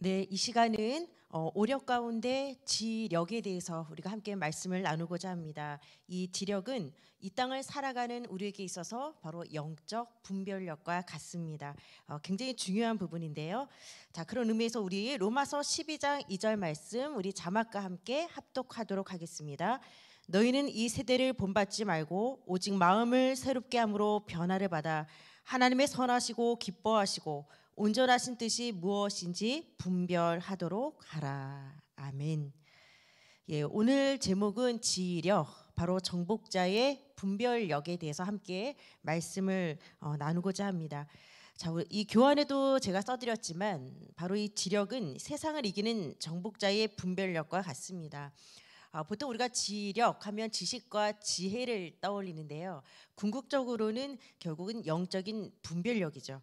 네, 이 시간은 어, 오력 가운데 지력에 대해서 우리가 함께 말씀을 나누고자 합니다. 이 지력은 이 땅을 살아가는 우리에게 있어서 바로 영적 분별력과 같습니다. 어, 굉장히 중요한 부분인데요. 자, 그런 의미에서 우리 로마서 12장 2절 말씀 우리 자막과 함께 합독하도록 하겠습니다. 너희는 이 세대를 본받지 말고 오직 마음을 새롭게 함으로 변화를 받아 하나님의 선하시고 기뻐하시고 온전하신 뜻이 무엇인지 분별하도록 하라. 아멘. 예, 오늘 제목은 지력, 바로 정복자의 분별력에 대해서 함께 말씀을 어, 나누고자 합니다. 자, 이 교환에도 제가 써드렸지만 바로 이 지력은 세상을 이기는 정복자의 분별력과 같습니다. 아, 보통 우리가 지력 하면 지식과 지혜를 떠올리는데요. 궁극적으로는 결국은 영적인 분별력이죠.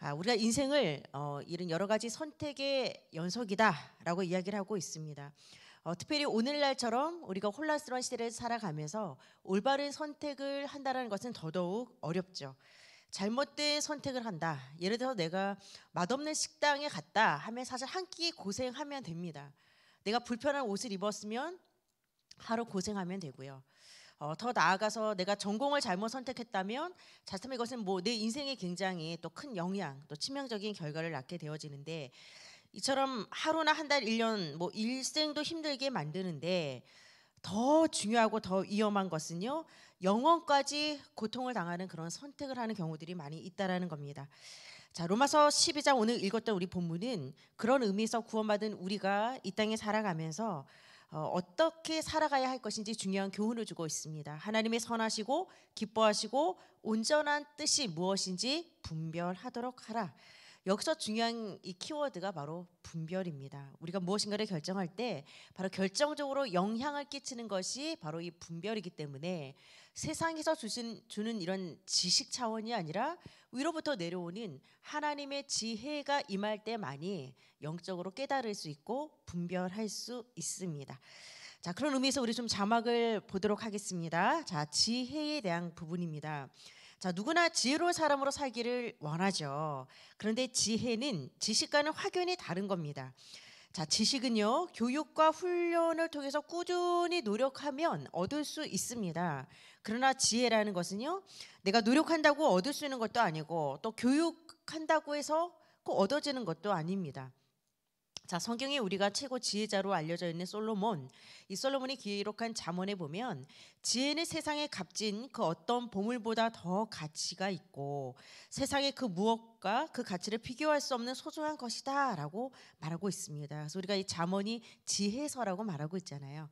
아, 우리가 인생을 어, 이런 여러 가지 선택의 연속이다라고 이야기를 하고 있습니다. 어, 특별히 오늘날처럼 우리가 혼란스러운 시대를 살아가면서 올바른 선택을 한다는 것은 더더욱 어렵죠. 잘못된 선택을 한다. 예를 들어서 내가 맛없는 식당에 갔다 하면 사실 한 끼 고생하면 됩니다. 내가 불편한 옷을 입었으면 하루 고생하면 되고요. 어, 더 나아가서 내가 전공을 잘못 선택했다면 자칫하 이것은 뭐 내 인생에 굉장히 또 큰 영향, 또 치명적인 결과를 낳게 되어지는데 이처럼 하루나 한 달, 일년뭐 일생도 힘들게 만드는데 더 중요하고 더 위험한 것은요. 영원까지 고통을 당하는 그런 선택을 하는 경우들이 많이 있다라는 겁니다. 자, 로마서 12장 오늘 읽었던 우리 본문은 그런 의미에서 구원받은 우리가 이 땅에 살아가면서 어, 어떻게 살아가야 할 것인지 중요한 교훈을 주고 있습니다. 하나님의 선하시고 기뻐하시고 온전한 뜻이 무엇인지 분별하도록 하라. 여기서 중요한 이 키워드가 바로 분별입니다. 우리가 무엇인가를 결정할 때 바로 결정적으로 영향을 끼치는 것이 바로 이 분별이기 때문에 세상에서 주신, 주는 이런 지식 차원이 아니라 위로부터 내려오는 하나님의 지혜가 임할 때만이 영적으로 깨달을 수 있고 분별할 수 있습니다. 자, 그런 의미에서 우리 좀 자막을 보도록 하겠습니다. 자, 지혜에 대한 부분입니다. 자, 누구나 지혜로운 사람으로 살기를 원하죠. 그런데 지혜는 지식과는 확연히 다른 겁니다. 자, 지식은요, 교육과 훈련을 통해서 꾸준히 노력하면 얻을 수 있습니다. 그러나 지혜라는 것은요, 내가 노력한다고 얻을 수 있는 것도 아니고 또 교육한다고 해서 꼭 얻어지는 것도 아닙니다. 자, 성경에 우리가 최고 지혜자로 알려져 있는 솔로몬, 이 솔로몬이 기록한 잠언에 보면 지혜는 세상에 값진 그 어떤 보물보다 더 가치가 있고 세상의 그 무엇과 그 가치를 비교할 수 없는 소중한 것이다라고 말하고 있습니다. 그래서 우리가 이 잠언이 지혜서라고 말하고 있잖아요.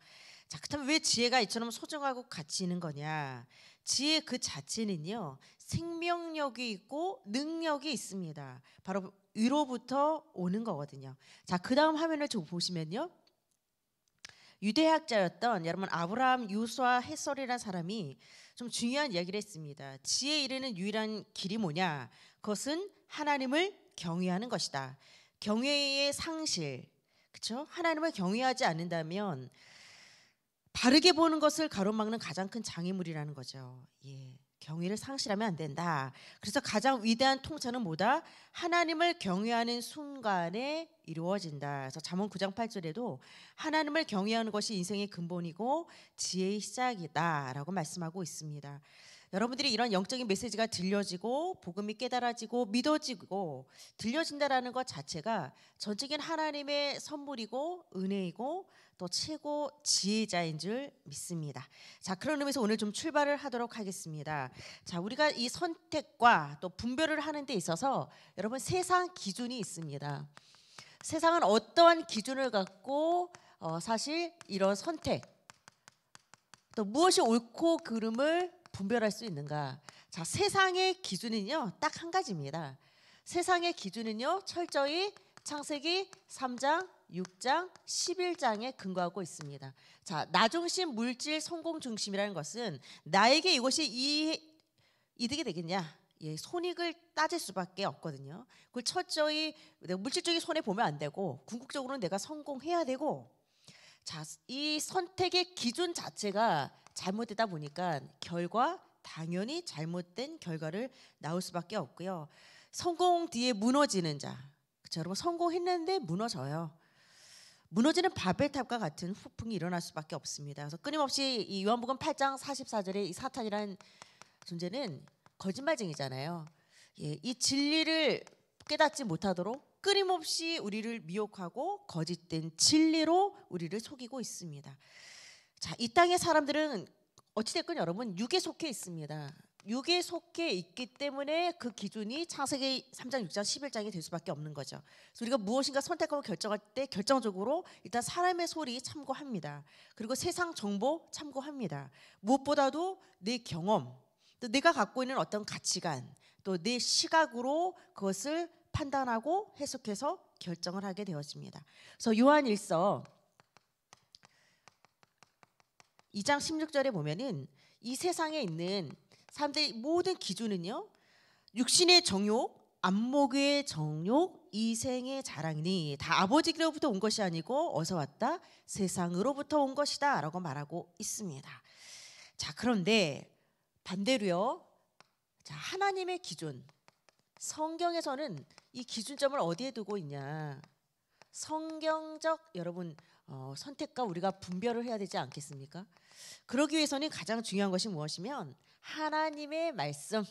자, 그렇다면 왜 지혜가 이처럼 소중하고 가치 있는 거냐? 지혜 그 자체는요. 생명력이 있고 능력이 있습니다. 바로 위로부터 오는 거거든요. 자, 그다음 화면을 좀 보시면요. 유대학자였던 여러분 아브라함 유수아 해설이라는 사람이 좀 중요한 이야기를 했습니다. 지혜 이르는 유일한 길이 뭐냐? 그것은 하나님을 경외하는 것이다. 경외의 상실, 그렇죠? 하나님을 경외하지 않는다면 바르게 보는 것을 가로막는 가장 큰 장애물이라는 거죠. 예. 경의를 상실하면 안 된다. 그래서 가장 위대한 통찰은 뭐다? 하나님을 경외하는 순간에 이루어진다. 그래서 잠언 9장 8절에도 하나님을 경외하는 것이 인생의 근본이고 지혜의 시작이다라고 말씀하고 있습니다. 여러분들이 이런 영적인 메시지가 들려지고 복음이 깨달아지고 믿어지고 들려진다라는 것 자체가 전적인 하나님의 선물이고 은혜이고 또 최고 지혜자인 줄 믿습니다. 자, 그런 의미에서 오늘 좀 출발을 하도록 하겠습니다. 자, 우리가 이 선택과 또 분별을 하는 데 있어서 여러분 세상 기준이 있습니다. 세상은 어떠한 기준을 갖고 어, 사실 이런 선택 또 무엇이 옳고 그름을 분별할 수 있는가? 자, 세상의 기준은요, 딱 한 가지입니다. 세상의 기준은요, 철저히 창세기 3장, 6장, 11장에 근거하고 있습니다. 자, 나 중심, 물질, 성공 중심이라는 것은 나에게 이것이 이, 이득이 되겠냐? 예, 손익을 따질 수밖에 없거든요. 그걸 철저히 물질적인 손해 보면 안 되고 궁극적으로는 내가 성공해야 되고 자, 이 선택의 기준 자체가 잘못되다 보니까 결과 당연히 잘못된 결과를 나올 수밖에 없고요. 성공 뒤에 무너지는 자. 그렇죠? 여러분 성공했는데 무너져요. 무너지는 바벨탑과 같은 후풍이 일어날 수밖에 없습니다. 그래서 끊임없이 이 요한복음 8장 44절에 이 사탄이라는 존재는 거짓말쟁이잖아요. 예, 이 진리를 깨닫지 못하도록 끊임없이 우리를 미혹하고 거짓된 진리로 우리를 속이고 있습니다. 자, 이 땅의 사람들은 어찌됐건 여러분 육에 속해 있습니다. 육에 속해 있기 때문에 그 기준이 창세기 3장, 6장, 11장이 될 수밖에 없는 거죠. 그래서 우리가 무엇인가 선택하고 결정할 때 결정적으로 일단 사람의 소리 참고합니다. 그리고 세상 정보 참고합니다. 무엇보다도 내 경험, 또 내가 갖고 있는 어떤 가치관, 또 내 시각으로 그것을 판단하고 해석해서 결정을 하게 되어집니다. 그래서 요한일서 2장 16절에 보면은 이 세상에 있는 사람들의 모든 기준은요. 육신의 정욕, 안목의 정욕, 이생의 자랑이니 다 아버지로부터 온 것이 아니고 어서 왔다 세상으로부터 온 것이다라고 말하고 있습니다. 자, 그런데 반대로요. 자, 하나님의 기준. 성경에서는 이 기준점을 어디에 두고 있냐? 성경적 여러분 어, 선택과 우리가 분별을 해야 되지 않겠습니까? 그러기 위해서는 가장 중요한 것이 무엇이면 하나님의 말씀.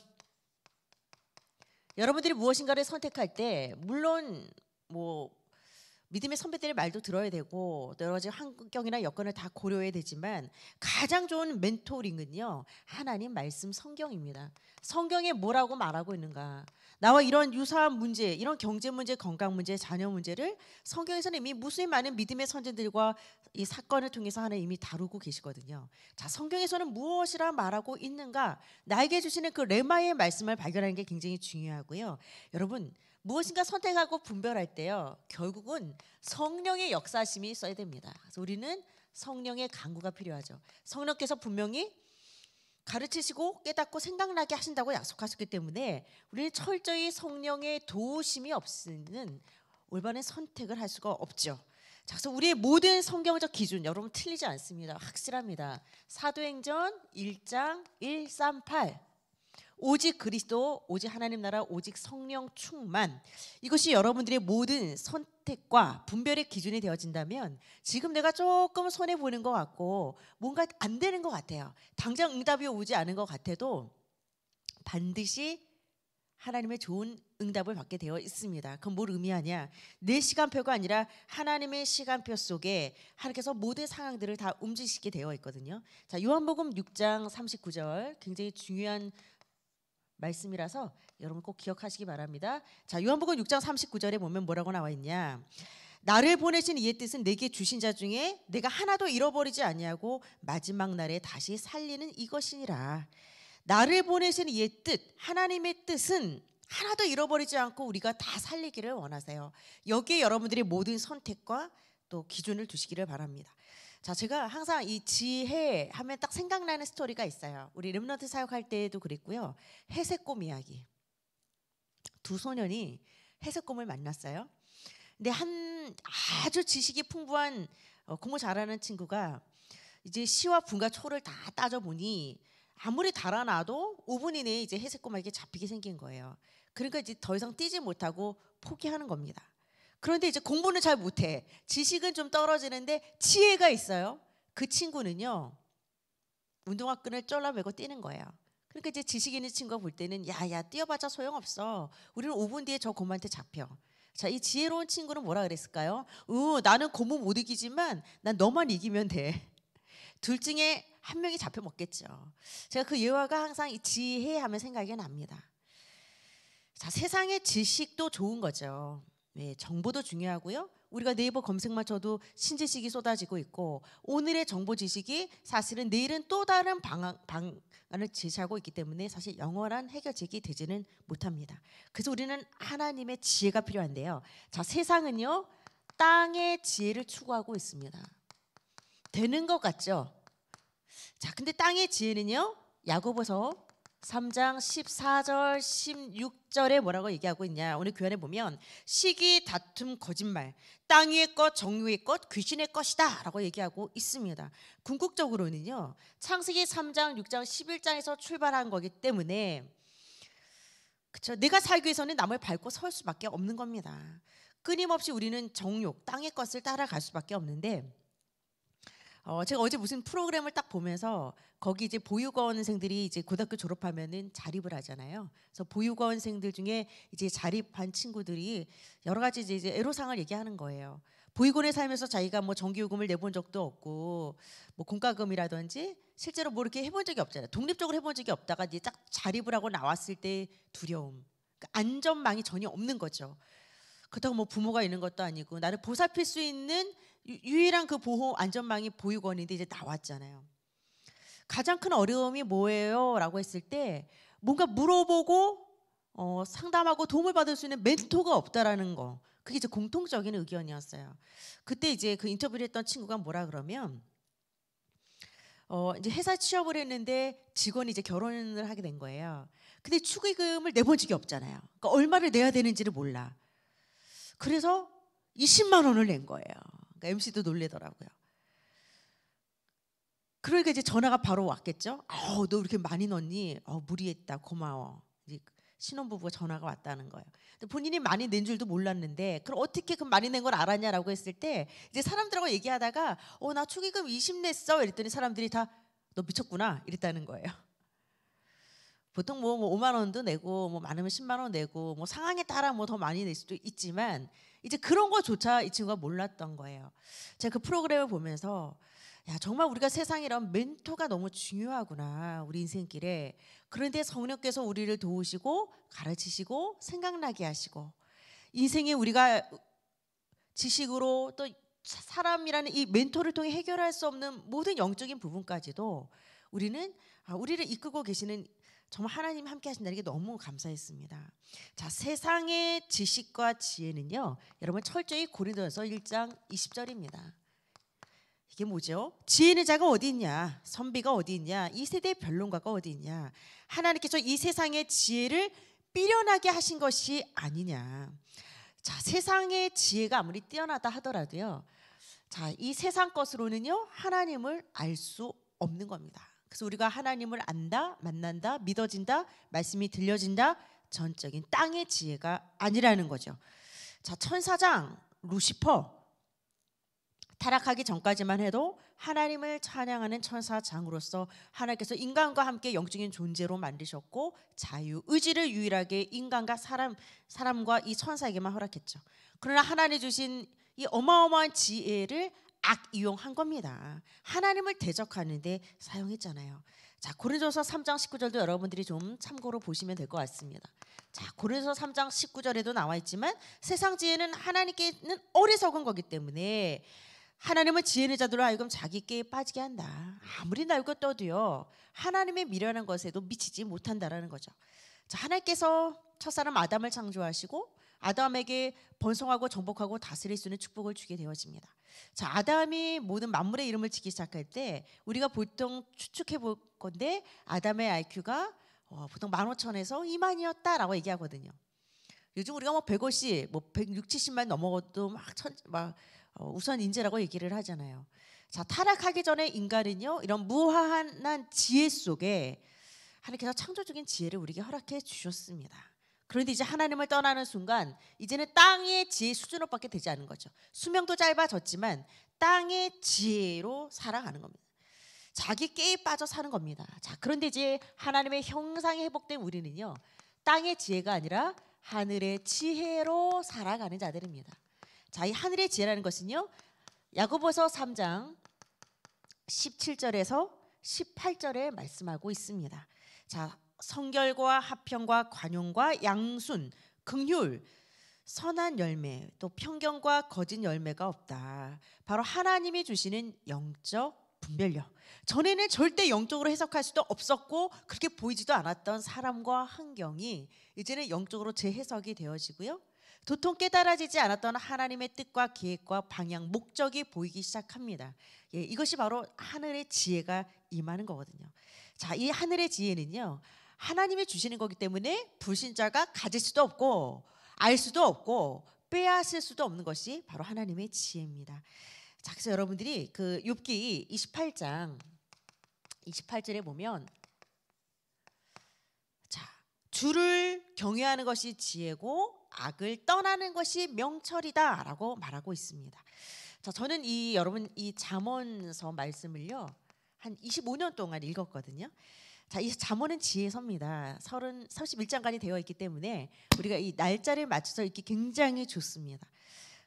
여러분들이 무엇인가를 선택할 때 물론 뭐 믿음의 선배들의 말도 들어야 되고 여러 가지 환경이나 여건을 다 고려해야 되지만 가장 좋은 멘토링은요 하나님 말씀 성경입니다. 성경에 뭐라고 말하고 있는가? 나와 이런 유사한 문제, 이런 경제 문제, 건강 문제, 자녀 문제를 성경에서는 이미 무수히 많은 믿음의 선진들과 이 사건을 통해서 하나 이미 다루고 계시거든요. 자, 성경에서는 무엇이라 말하고 있는가? 나에게 주시는 그 레마의 말씀을 발견하는 게 굉장히 중요하고요. 여러분, 무엇인가 선택하고 분별할 때요. 결국은 성령의 역사심이 써야 됩니다. 그래서 우리는 성령의 강구가 필요하죠. 성령께서 분명히 가르치시고 깨닫고 생각나게 하신다고 약속하셨기 때문에 우리는 철저히 성령의 도우심이 없으면 올바른 선택을 할 수가 없죠. 자, 그래서 우리의 모든 성경적 기준 여러분 틀리지 않습니다. 확실합니다. 사도행전 1장 138 오직 그리스도, 오직 하나님 나라, 오직 성령 충만. 이것이 여러분들의 모든 선택과 분별의 기준이 되어진다면 지금 내가 조금 손해 보는 것 같고 뭔가 안 되는 것 같아요. 당장 응답이 오지 않은 것 같아도 반드시 하나님의 좋은 응답을 받게 되어 있습니다. 그럼 뭘 의미하냐? 내 시간표가 아니라 하나님의 시간표 속에 하나님께서 모든 상황들을 다 움직이게 되어 있거든요. 자, 요한복음 6장 39절 굉장히 중요한 말씀이라서 여러분 꼭 기억하시기 바랍니다. 자, 요한복음 6장 39절에 보면 뭐라고 나와 있냐? 나를 보내신 이의 뜻은 내게 주신 자 중에 내가 하나도 잃어버리지 아니하고 마지막 날에 다시 살리는 이것이니라. 나를 보내신 이의 뜻, 하나님의 뜻은 하나도 잃어버리지 않고 우리가 다 살리기를 원하세요. 여기에 여러분들이 모든 선택과 또 기준을 두시기를 바랍니다. 자, 제가 항상 이 지혜 하면 딱 생각나는 스토리가 있어요. 우리 랩넌트 사역할 때에도 그랬고요. 해새꿈 이야기. 두 소년이 해새꿈을 만났어요. 근데 한 아주 지식이 풍부한 어, 공부 잘하는 친구가 이제 시와 분과 초를 다 따져 보니 아무리 달아놔도 5분 이내에 이제 해새꼼에게 잡히게 생긴 거예요. 그러니까 이제 더 이상 뛰지 못하고 포기하는 겁니다. 그런데 이제 공부는 잘 못해. 지식은 좀 떨어지는데 지혜가 있어요. 그 친구는요. 운동화 끈을 쫄라매고 뛰는 거예요. 그러니까 이제 지식 있는 친구가 볼 때는 야야 뛰어봤자 소용없어. 우리는 5분 뒤에 저 곰한테 잡혀. 자, 이 지혜로운 친구는 뭐라 그랬을까요? 어, 나는 곰은 못 이기지만 난 너만 이기면 돼. 둘 중에 한 명이 잡혀 먹겠죠. 제가 그 예화가 항상 지혜하면 생각이 납니다. 자, 세상의 지식도 좋은 거죠. 네, 정보도 중요하고요. 우리가 네이버 검색만 쳐도 신지식이 쏟아지고 있고 오늘의 정보 지식이 사실은 내일은 또 다른 방안, 방안을 제시하고 있기 때문에 사실 영원한 해결책이 되지는 못합니다. 그래서 우리는 하나님의 지혜가 필요한데요. 자, 세상은요. 땅의 지혜를 추구하고 있습니다. 되는 것 같죠? 자, 근데 땅의 지혜는요. 야고보서 3장 14절 16절에 뭐라고 얘기하고 있냐 오늘 교회에 보면 시기 다툼 거짓말 땅 위의 것 정류의 것 귀신의 것이다 라고 얘기하고 있습니다 궁극적으로는요 창세기 3장 6장 11장에서 출발한 거기 때문에 그쵸 내가 살기 위해서는 남을 밟고 설 수밖에 없는 겁니다 끊임없이 우리는 정욕 땅의 것을 따라갈 수밖에 없는데 어, 제가 어제 무슨 프로그램을 딱 보면서 거기 이제 보육원생들이 이제 고등학교 졸업하면은 자립을 하잖아요. 그래서 보육원생들 중에 이제 자립한 친구들이 여러 가지 이제 애로사항을 얘기하는 거예요. 보육원에 살면서 자기가 뭐 정기요금을 내본 적도 없고 뭐 공과금이라든지 실제로 뭐 이렇게 해본 적이 없잖아요. 독립적으로 해본 적이 없다가 이제 딱 자립을 하고 나왔을 때 두려움, 그러니까 안전망이 전혀 없는 거죠. 그렇다고 뭐 부모가 있는 것도 아니고 나를 보살필 수 있는 유일한 그 보호 안전망이 보육원인데 이제 나왔잖아요. 가장 큰 어려움이 뭐예요? 라고 했을 때 뭔가 물어보고 어, 상담하고 도움을 받을 수 있는 멘토가 없다라는 거. 그게 이제 공통적인 의견이었어요. 그때 이제 그 인터뷰를 했던 친구가 뭐라 그러면 어, 이제 회사 취업을 했는데 직원이 이제 결혼을 하게 된 거예요. 근데 축의금을 내본 적이 없잖아요. 그러니까 얼마를 내야 되는지를 몰라. 그래서 20만 원을 낸 거예요. 그러니까 MC도 놀래더라고요. 그러니까 이제 전화가 바로 왔겠죠. 아너 이렇게 많이 넣니? 어 무리했다 고마워. 이제 신혼부부가 전화가 왔다는 거예요. 본인이 많이 낸 줄도 몰랐는데 그럼 어떻게 그 많이 낸 걸 알았냐라고 했을 때 이제 사람들하고 얘기하다가 어나 축의금 20 냈어 이랬더니 사람들이 다 너 미쳤구나 이랬다는 거예요. 보통 뭐, 뭐 5만 원도 내고 뭐 많으면 10만 원 내고 뭐 상황에 따라 뭐 더 많이 낼 수도 있지만 이제 그런 거조차 이 친구가 몰랐던 거예요. 제가 그 프로그램을 보면서 야 정말 우리가 세상이란 멘토가 너무 중요하구나 우리 인생길에 그런데 성령께서 우리를 도우시고 가르치시고 생각나게 하시고 인생에 우리가 지식으로 또 사람이라는 이 멘토를 통해 해결할 수 없는 모든 영적인 부분까지도 우리는 아, 우리를 이끌고 계시는 정말 하나님 함께 하신다는 게 너무 감사했습니다. 자, 세상의 지식과 지혜는요. 여러분 철저히 고린도서 1장 20절입니다. 이게 뭐죠? 지혜는 자가 어디 있냐? 선비가 어디 있냐? 이 세대의 변론가가 어디 있냐? 하나님께서 이 세상의 지혜를 삐련하게 하신 것이 아니냐. 자, 세상의 지혜가 아무리 뛰어나다 하더라도요. 자, 이 세상 것으로는요. 하나님을 알 수 없는 겁니다. 그래서 우리가 하나님을 안다, 만난다, 믿어진다, 말씀이 들려진다, 전적인 땅의 지혜가 아니라는 거죠. 자, 천사장 루시퍼 타락하기 전까지만 해도 하나님을 찬양하는 천사장으로서 하나님께서 인간과 함께 영적인 존재로 만드셨고 자유 의지를 유일하게 인간과 사람 사람과 이 천사에게만 허락했죠. 그러나 하나님 주신 이 어마어마한 지혜를 악 이용한 겁니다. 하나님을 대적하는데 사용했잖아요. 자, 고린도서 3장 19절도 여러분들이 좀 참고로 보시면 될 것 같습니다. 자, 고린도서 3장 19절에도 나와 있지만 세상 지혜는 하나님께는 어리석은 거기 때문에 하나님은 지혜의 자들로 하여금 자기 께 빠지게 한다. 아무리 날고 떠도요. 하나님의 미련한 것에도 미치지 못한다라는 거죠. 자, 하나님께서 첫사람 아담을 창조하시고 아담에게 번성하고 정복하고 다스릴 수 있는 축복을 주게 되어집니다. 자, 아담이 모든 만물의 이름을 짓기 시작할 때 우리가 보통 추측해 볼 건데 아담의 IQ가 어, 보통 15,000에서 2만이었다라고 얘기하거든요. 요즘 우리가 뭐 150, 뭐 160, 70만 넘어도 막, 천, 막 어, 우선 인재라고 얘기를 하잖아요. 자, 타락하기 전에 인간은요. 이런 무한한 지혜 속에 하나님께서 창조적인 지혜를 우리에게 허락해 주셨습니다. 그런데 이제 하나님을 떠나는 순간 이제는 땅의 지혜 수준으로밖에 되지 않은 거죠. 수명도 짧아졌지만 땅의 지혜로 살아가는 겁니다. 자기 깨에 빠져 사는 겁니다. 자, 그런데 이제 하나님의 형상이 회복된 우리는요. 땅의 지혜가 아니라 하늘의 지혜로 살아가는 자들입니다. 자, 이 하늘의 지혜라는 것은요. 야고보서 3장 17절에서 18절에 말씀하고 있습니다. 자, 성결과 합평과 관용과 양순, 긍휼, 선한 열매, 또 편견과 거짓 열매가 없다. 바로 하나님이 주시는 영적 분별력. 전에는 절대 영적으로 해석할 수도 없었고 그렇게 보이지도 않았던 사람과 환경이 이제는 영적으로 재해석이 되어지고요. 도통 깨달아지지 않았던 하나님의 뜻과 계획과 방향, 목적이 보이기 시작합니다. 예, 이것이 바로 하늘의 지혜가 임하는 거거든요. 자, 이 하늘의 지혜는요. 하나님이 주시는 거기 때문에 불신자가 가질 수도 없고 알 수도 없고 빼앗을 수도 없는 것이 바로 하나님의 지혜입니다. 자, 그래서 여러분들이 그 욥기 28장 28절에 보면 자, 주를 경외하는 것이 지혜고 악을 떠나는 것이 명철이다라고 말하고 있습니다. 자, 저는 이 여러분 이 잠언서 말씀을요. 한 25년 동안 읽었거든요. 자, 이 잠언은 지혜 섭니다. 30, 31장까지 되어 있기 때문에 우리가 이 날짜를 맞춰서 읽기 굉장히 좋습니다.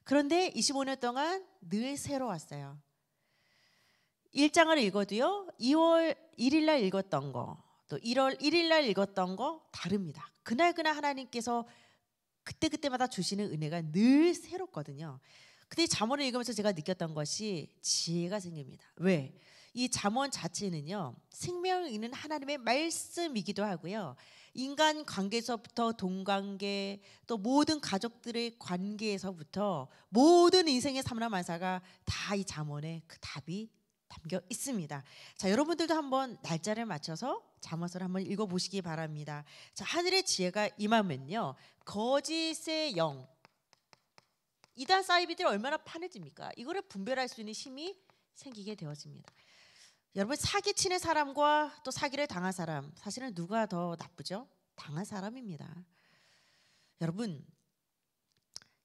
그런데 25년 동안 늘 새로웠어요. 1장을 읽어도요. 2월 1일 날 읽었던 거, 또 1월 1일 날 읽었던 거 다릅니다. 그날그날 하나님께서 그때그때마다 주시는 은혜가 늘 새롭거든요. 근데 잠언을 읽으면서 제가 느꼈던 것이 지혜가 생깁니다. 왜? 이 잠언 자체는요 생명을 있는 하나님의 말씀이기도 하고요 인간 관계에서부터 동관계 또 모든 가족들의 관계에서부터 모든 인생의 삼라만사가 다 이 잠언에 그 답이 담겨 있습니다. 자 여러분들도 한번 날짜를 맞춰서 잠언서를 한번 읽어보시기 바랍니다. 자 하늘의 지혜가 임하면요 거짓의 영 이단 사이비들 얼마나 판해집니까? 이거를 분별할 수 있는 힘이 생기게 되어집니다. 여러분 사기치는 사람과 또 사기를 당한 사람 사실은 누가 더 나쁘죠? 당한 사람입니다. 여러분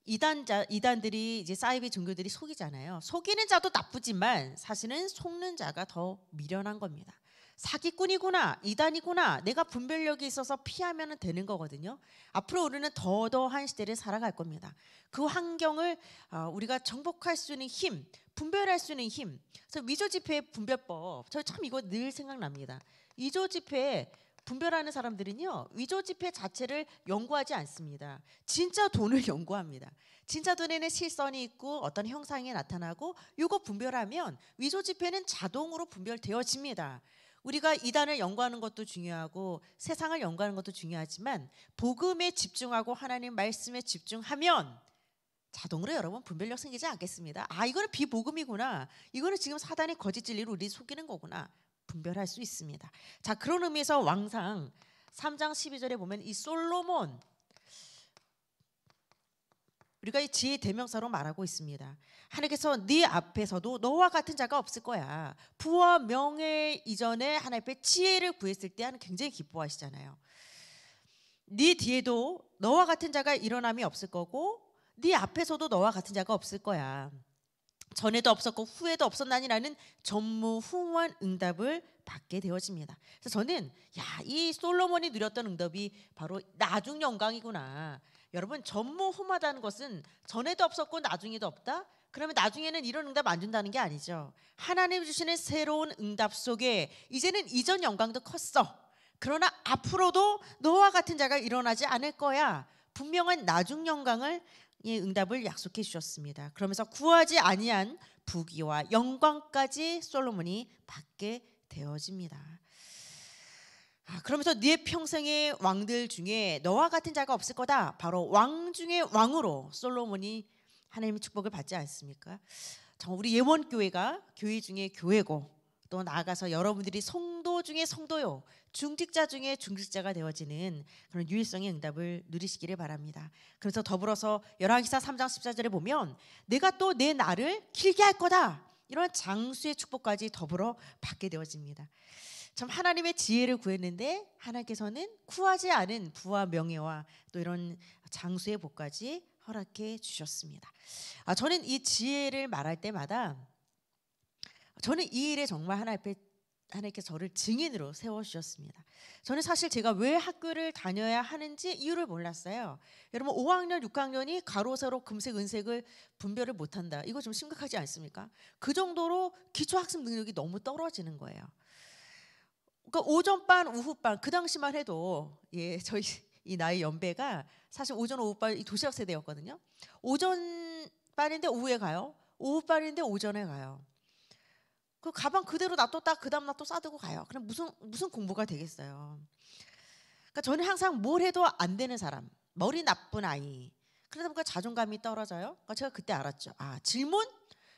이단자 이단들이 이제 사이비 종교들이 속이잖아요. 속이는 자도 나쁘지만 사실은 속는 자가 더 미련한 겁니다. 사기꾼이구나 이단이구나 내가 분별력이 있어서 피하면 되는 거거든요. 앞으로 우리는 더더한 시대를 살아갈 겁니다. 그 환경을 어, 우리가 정복할 수 있는 힘 분별할 수 있는 힘. 그래서 위조 지폐 분별법. 저 참 이거 늘 생각납니다. 위조 지폐 분별하는 사람들은요 위조 지폐 자체를 연구하지 않습니다. 진짜 돈을 연구합니다. 진짜 돈에는 실선이 있고 어떤 형상이 나타나고 이거 분별하면 위조 지폐는 자동으로 분별되어집니다. 우리가 이단을 연구하는 것도 중요하고 세상을 연구하는 것도 중요하지만 복음에 집중하고 하나님 말씀에 집중하면 자동으로 여러분 분별력 생기지 않겠습니다. 아 이거는 비복음이구나. 이거는 지금 사단의 거짓 진리로 우리 속이는 거구나. 분별할 수 있습니다. 자 그런 의미에서 왕상 3장 12절에 보면 이 솔로몬 우리가 이 지혜 대명사로 말하고 있습니다. 하나님께서 네 앞에서도 너와 같은 자가 없을 거야. 부와 명예 이전에 하나님 앞에 지혜를 구했을 때 하는 굉장히 기뻐하시잖아요. 네 뒤에도 너와 같은 자가 일어남이 없을 거고 네 앞에서도 너와 같은 자가 없을 거야. 전에도 없었고 후에도 없었나니라는 전무후무한 응답을 받게 되어집니다. 그래서 저는 야 이 솔로몬이 누렸던 응답이 바로 나중 영광이구나. 여러분 전무후무하다는 것은 전에도 없었고 나중에도 없다. 그러면 나중에는 이런 응답 안 준다는 게 아니죠. 하나님 주시는 새로운 응답 속에 이제는 이전 영광도 컸어. 그러나 앞으로도 너와 같은 자가 일어나지 않을 거야. 분명한 나중 영광을 예, 응답을 약속해 주셨습니다. 그러면서 구하지 아니한 부귀와 영광까지 솔로몬이 받게 되어집니다. 아, 그러면서 네 평생의 왕들 중에 너와 같은 자가 없을 거다. 바로 왕 중에 왕으로 솔로몬이 하나님의 축복을 받지 않습니까? 우리 예원교회가 교회 중에 교회고 또 나아가서 여러분들이 성도 중에 성도요, 중직자 중에 중직자가 되어지는 그런 유일성의 응답을 누리시기를 바랍니다. 그래서 더불어서 열왕기사 3장 14절에 보면 내가 또 내 나를 길게 할 거다. 이런 장수의 축복까지 더불어 받게 되어집니다. 참 하나님의 지혜를 구했는데 하나님께서는 구하지 않은 부와 명예와 또 이런 장수의 복까지 허락해 주셨습니다. 아, 저는 이 지혜를 말할 때마다 저는 이 일에 정말 하나 앞에 하나님께 저를 증인으로 세워주셨습니다. 저는 사실 제가 왜 학교를 다녀야 하는지 이유를 몰랐어요. 여러분 5학년, 6학년이 가로세로 금색, 은색을 분별을 못한다. 이거 좀 심각하지 않습니까? 그 정도로 기초학습 능력이 너무 떨어지는 거예요. 그러니까 오전반, 오후반그 당시만 해도 예 저희 이 나이 연배가 사실 오전, 오후반 이 도시락 세대였거든요. 오전 반인데 오후에 가요. 오후반인데 오전에 가요. 그 가방 그대로 놔뒀다 그 다음 날또 싸들고 가요. 그럼 무슨 무슨 공부가 되겠어요. 그러니까 저는 항상 뭘 해도 안 되는 사람, 머리 나쁜 아이. 그러다 보니까 자존감이 떨어져요. 그러니까 제가 그때 알았죠. 아 질문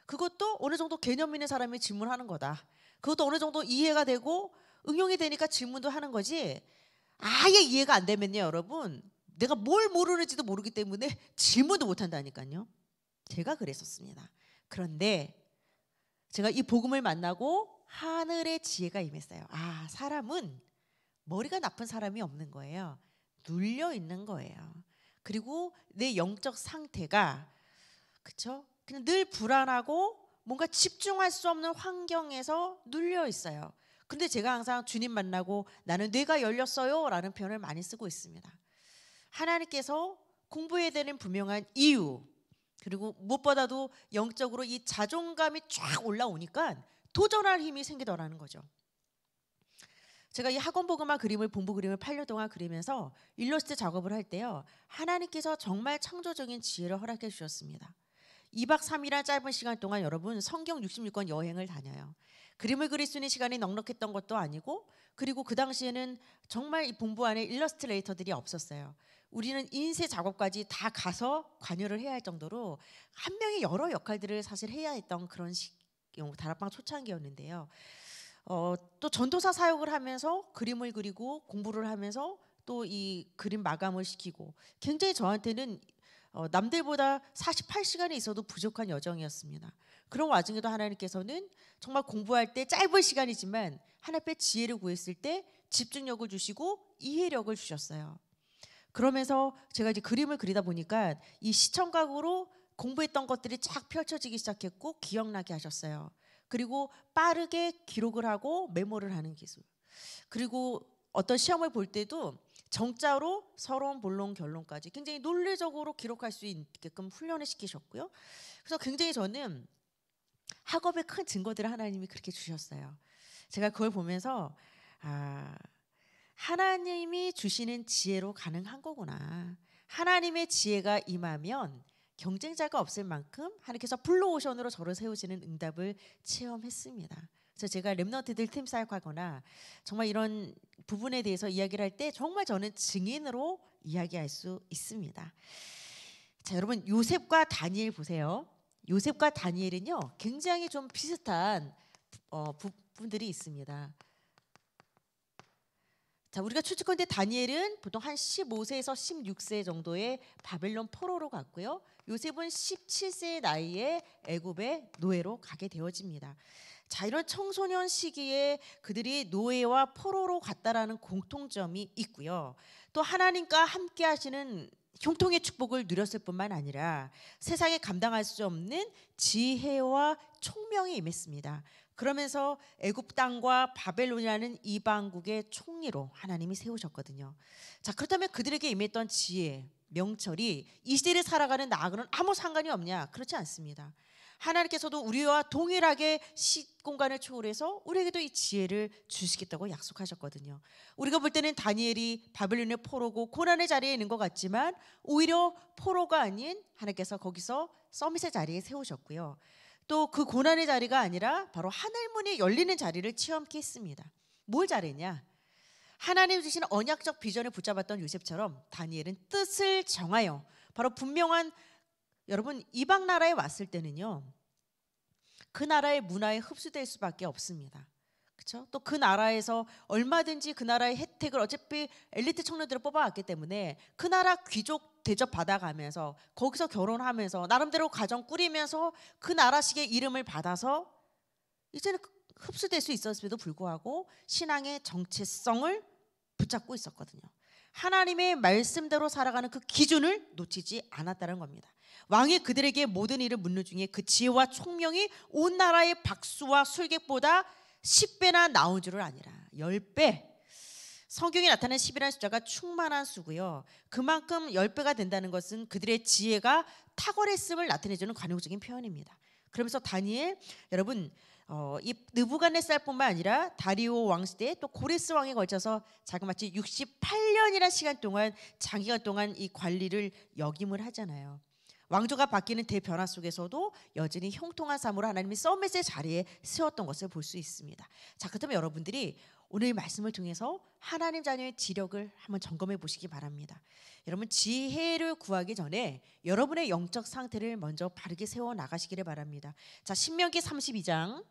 그것도 어느 정도 개념 있는 사람이 질문하는 거다. 그것도 어느 정도 이해가 되고 응용이 되니까 질문도 하는 거지. 아예 이해가 안 되면요, 여러분. 내가 뭘 모르는지도 모르기 때문에 질문도 못 한다니까요. 제가 그랬었습니다. 그런데 제가 이 복음을 만나고 하늘의 지혜가 임했어요. 아, 사람은 머리가 나쁜 사람이 없는 거예요. 눌려 있는 거예요. 그리고 내 영적 상태가 그쵸? 그냥 늘 불안하고 뭔가 집중할 수 없는 환경에서 눌려 있어요. 근데 제가 항상 주님 만나고 나는 뇌가 열렸어요라는 표현을 많이 쓰고 있습니다. 하나님께서 공부해야 되는 분명한 이유, 그리고 무엇보다도 영적으로 이 자존감이 쫙 올라오니까 도전할 힘이 생기더라는 거죠. 제가 이 학원 보그마 그림을 본부 그림을 8년 동안 그리면서 일러스트 작업을 할 때요. 하나님께서 정말 창조적인 지혜를 허락해 주셨습니다. 2박 3일이라 짧은 시간 동안 여러분 성경 66권 여행을 다녀요. 그림을 그릴 수 있는 시간이 넉넉했던 것도 아니고 그리고 그 당시에는 정말 이 본부 안에 일러스트레이터들이 없었어요. 우리는 인쇄 작업까지 다 가서 관여를 해야 할 정도로 한 명이 여러 역할들을 사실 해야 했던 그런 시, 다락방 초창기였는데요. 어, 또 전도사 사역을 하면서 그림을 그리고 공부를 하면서 또 이 그림 마감을 시키고 굉장히 저한테는 어, 남들보다 48시간이 있어도 부족한 여정이었습니다. 그런 와중에도 하나님께서는 정말 공부할 때 짧은 시간이지만 하나님의 지혜를 구했을 때 집중력을 주시고 이해력을 주셨어요. 그러면서 제가 이제 그림을 그리다 보니까 이 시청각으로 공부했던 것들이 쫙 펼쳐지기 시작했고 기억나게 하셨어요. 그리고 빠르게 기록을 하고 메모를 하는 기술. 그리고 어떤 시험을 볼 때도 정자로 서론, 본론, 결론까지 굉장히 논리적으로 기록할 수 있게끔 훈련을 시키셨고요. 그래서 굉장히 저는 학업의 큰 증거들을 하나님이 그렇게 주셨어요. 제가 그걸 보면서 아, 하나님이 주시는 지혜로 가능한 거구나. 하나님의 지혜가 임하면 경쟁자가 없을 만큼 하나님께서 블루오션으로 저를 세우시는 응답을 체험했습니다. 그래서 제가 랩너트들팀 사역하거나 정말 이런 부분에 대해서 이야기를 할 때 정말 저는 증인으로 이야기할 수 있습니다. 자, 여러분 요셉과 다니엘 보세요. 요셉과 다니엘은요 굉장히 좀 비슷한 어, 부분들이 있습니다. 자, 우리가 추측컨대 다니엘은 보통 한 15세에서 16세 정도의 바벨론 포로로 갔고요. 요셉은 1 7세 나이에 애굽의 노예로 가게 되어집니다. 자, 이런 청소년 시기에 그들이 노예와 포로로 갔다라는 공통점이 있고요. 또 하나님과 함께 하시는 형통의 축복을 누렸을 뿐만 아니라 세상에 감당할 수 없는 지혜와 총명이 임했습니다. 그러면서 애굽 땅과 바벨론이라는 이방국의 총리로 하나님이 세우셨거든요. 자, 그렇다면 그들에게 임했던 지혜, 명철이 이 시대를 살아가는 나하고는 아무 상관이 없냐? 그렇지 않습니다. 하나님께서도 우리와 동일하게 시공간을 초월해서 우리에게도 이 지혜를 주시겠다고 약속하셨거든요. 우리가 볼 때는 다니엘이 바벨론의 포로고 고난의 자리에 있는 것 같지만 오히려 포로가 아닌 하나님께서 거기서 서밋의 자리에 세우셨고요. 또 그 고난의 자리가 아니라 바로 하늘문이 열리는 자리를 체험케 했습니다. 뭘 잘했냐? 하나님 주신 언약적 비전을 붙잡았던 요셉처럼 다니엘은 뜻을 정하여 바로 분명한 여러분 이방 나라에 왔을 때는요. 그 나라의 문화에 흡수될 수밖에 없습니다. 그렇죠? 또 그 나라에서 얼마든지 그 나라의 혜택을 어차피 엘리트 청년들을 뽑아왔기 때문에 그 나라 귀족 대접 받아가면서 거기서 결혼하면서 나름대로 가정 꾸리면서 그 나라식의 이름을 받아서 이제는 흡수될 수 있었음에도 불구하고 신앙의 정체성을 붙잡고 있었거든요. 하나님의 말씀대로 살아가는 그 기준을 놓치지 않았다는 겁니다. 왕이 그들에게 모든 일을 묻는 중에 그 지혜와 총명이 온 나라의 박수와 술객보다 10배나 나온 줄을 아니라 10배 성경에 나타난 10이라는 숫자가 충만한 수고요 그만큼 10배가 된다는 것은 그들의 지혜가 탁월했음을 나타내주는 관용적인 표현입니다 그러면서 다니엘 여러분 어, 이 느부갓네살뿐만 아니라 다리오 왕 시대 또 고레스 왕에 걸쳐서 자그마치 68년이라는 시간 동안 장기간 동안 이 관리를 역임을 하잖아요. 왕조가 바뀌는 대변화 속에서도 여전히 형통한 삶으로 하나님이 서밋의 자리에 세웠던 것을 볼 수 있습니다. 자, 그렇다면 여러분들이 오늘 말씀을 통해서 하나님 자녀의 지력을 한번 점검해 보시기 바랍니다. 여러분 지혜를 구하기 전에 여러분의 영적 상태를 먼저 바르게 세워 나가시기를 바랍니다. 자, 신명기 32장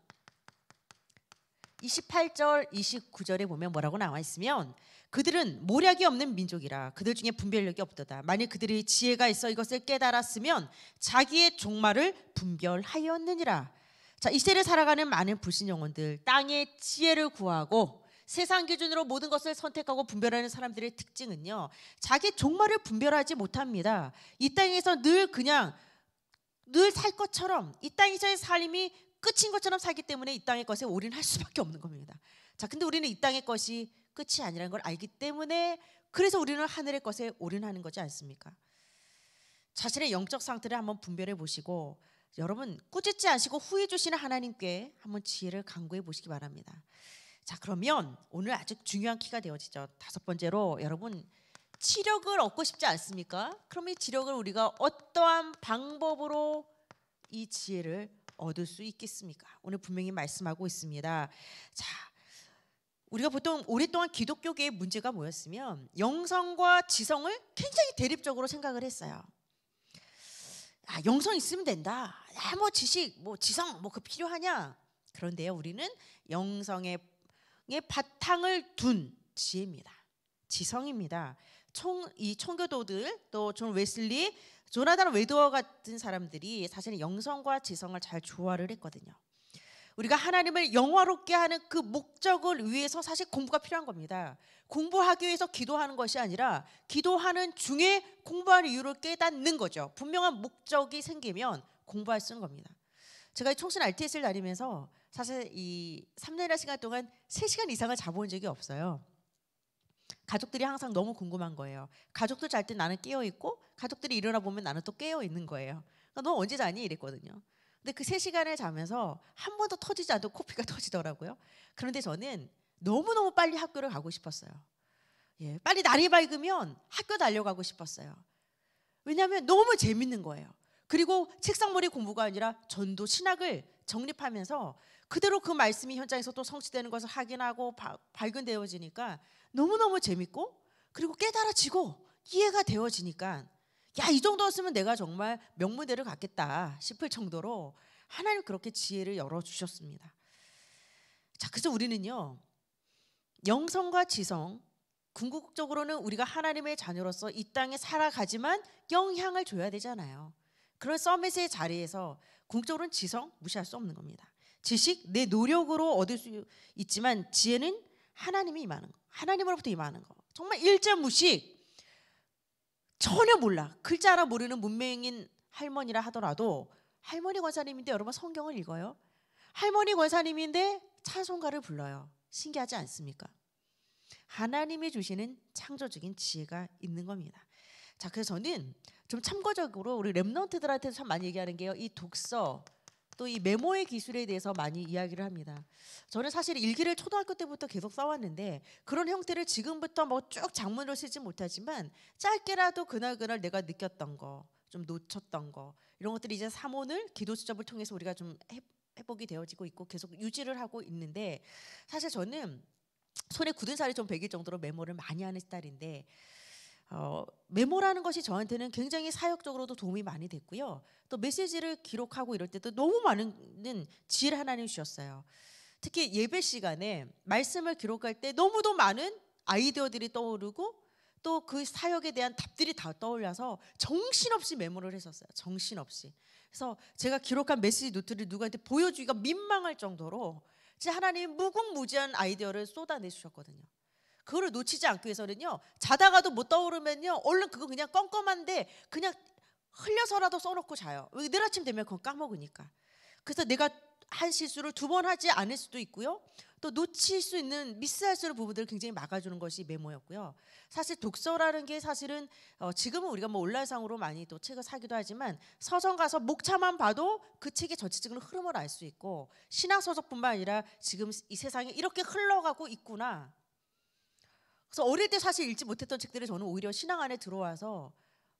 28절, 29절에 보면 뭐라고 나와 있으면 그들은 모략이 없는 민족이라 그들 중에 분별력이 없도다. 만일 그들이 지혜가 있어 이것을 깨달았으면 자기의 종말을 분별하였느니라. 자, 이 세를 살아가는 많은 불신 영혼들 땅의 지혜를 구하고 세상 기준으로 모든 것을 선택하고 분별하는 사람들의 특징은요. 자기 종말을 분별하지 못합니다. 이 땅에서 늘 그냥 늘 살 것처럼 이 땅에서의 삶이 끝인 것처럼 살기 때문에 이 땅의 것에 올인할 수밖에 없는 겁니다. 자, 근데 우리는 이 땅의 것이 끝이 아니라는 걸 알기 때문에 그래서 우리는 하늘의 것에 올인하는 거지 않습니까? 자신의 영적 상태를 한번 분별해 보시고 여러분 꾸짖지 않시고 후회 주시는 하나님께 한번 지혜를 강구해 보시기 바랍니다. 자, 그러면 오늘 아주 중요한 키가 되어지죠. 다섯 번째로 여러분 치력을 얻고 싶지 않습니까? 그럼 이 지력을 우리가 어떠한 방법으로 이 지혜를 얻을 수 있겠습니까? 오늘 분명히 말씀하고 있습니다. 자, 우리가 보통 오랫동안 기독교계의 문제가 뭐였으면 영성과 지성을 굉장히 대립적으로 생각을 했어요. 아, 영성 있으면 된다. 야, 뭐 지식, 뭐 지성, 뭐 그 필요하냐? 그런데요, 우리는 영성의 바탕을 둔 지혜입니다. 지성입니다. 총, 이 청교도들 또 존 웨슬리 조나단 외도어 같은 사람들이 사실은 영성과 지성을 잘 조화를 했거든요. 우리가 하나님을 영화롭게 하는 그 목적을 위해서 사실 공부가 필요한 겁니다. 공부하기 위해서 기도하는 것이 아니라 기도하는 중에 공부하 이유를 깨닫는 거죠. 분명한 목적이 생기면 공부할 수 있는 겁니다. 제가 총신 RTS를 다니면서 사실 이 3년이나 시간 동안 3시간 이상을 자본 적이 없어요. 가족들이 항상 너무 궁금한 거예요. 가족들 잘 때 나는 깨어 있고 가족들이 일어나 보면 나는 또 깨어 있는 거예요. 그러니까 너 언제 자니 이랬거든요. 근데 그 세 시간을 자면서 한 번도 터지지 않도 코피가 터지더라고요. 그런데 저는 너무 너무 빨리 학교를 가고 싶었어요. 예, 빨리 날이 밝으면 학교 달려가고 싶었어요. 왜냐하면 너무 재밌는 거예요. 그리고 책상머리 공부가 아니라 전도 신학을 정립하면서 그대로 그 말씀이 현장에서 또 성취되는 것을 확인하고 바, 발견되어지니까 너무너무 재밌고 그리고 깨달아지고 이해가 되어지니까 야, 이 정도였으면 내가 정말 명문대를 갔겠다 싶을 정도로 하나님 그렇게 지혜를 열어 주셨습니다. 자, 그래서 우리는요. 영성과 지성 궁극적으로는 우리가 하나님의 자녀로서 이 땅에 살아가지만 영향을 줘야 되잖아요. 그런 서밋의 자리에서 궁적으로는 지성 무시할 수 없는 겁니다. 지식 내 노력으로 얻을 수 있지만 지혜는 하나님이 임하는 거. 하나님으로부터 임하는 거. 정말 일제무식. 전혀 몰라. 글자 하나 모르는 문맹인 할머니라 하더라도 할머니 권사님인데 여러분 성경을 읽어요. 할머니 권사님인데 찬송가를 불러요. 신기하지 않습니까? 하나님이 주시는 창조적인 지혜가 있는 겁니다. 자, 그래서 저는 좀 참고적으로 우리 랩런트들한테도 참 많이 얘기하는 게요. 이 독서, 또이 메모의 기술에 대해서 많이 이야기를 합니다. 저는 사실 일기를 초등학교 때부터 계속 써왔는데 그런 형태를 지금부터 뭐쭉 장문으로 쓰지 못하지만 짧게라도 그날 그날 내가 느꼈던 거, 좀 놓쳤던 거 이런 것들이 이제 삼원을 기도 수첩을 통해서 우리가 좀 해, 회복이 되어지고 있고 계속 유지를 하고 있는데 사실 저는 손에 굳은 살이 좀 배길 정도로 메모를 많이 하는 스타일인데 어, 메모라는 것이 저한테는 굉장히 사역적으로도 도움이 많이 됐고요. 또 메시지를 기록하고 이럴 때도 너무 많은 지 하나님 주셨어요. 특히 예배 시간에 말씀을 기록할 때 너무도 많은 아이디어들이 떠오르고 또 그 사역에 대한 답들이 다 떠올라서 정신없이 메모를 했었어요. 정신없이. 그래서 제가 기록한 메시지 노트를 누구한테 보여주기가 민망할 정도로 하나님 무궁무지한 아이디어를 쏟아내주셨거든요. 그거를 놓치지 않기 위해서는요. 자다가도 못 떠오르면요. 얼른 그거 그냥 껌껌한데 그냥 흘려서라도 써놓고 자요. 늘 아침 되면 그거 까먹으니까. 그래서 내가 한 실수를 두 번 하지 않을 수도 있고요. 또 놓칠 수 있는 미스할 수 있는 부분들을 굉장히 막아주는 것이 메모였고요. 사실 독서라는 게 사실은 어 지금은 우리가 뭐 온라인상으로 많이 또 책을 사기도 하지만 서점 가서 목차만 봐도 그 책의 전체적인 흐름을 알 수 있고 신학 서적뿐만 아니라 지금 이 세상이 이렇게 흘러가고 있구나 그래서 어릴 때 사실 읽지 못했던 책들을 저는 오히려 신앙 안에 들어와서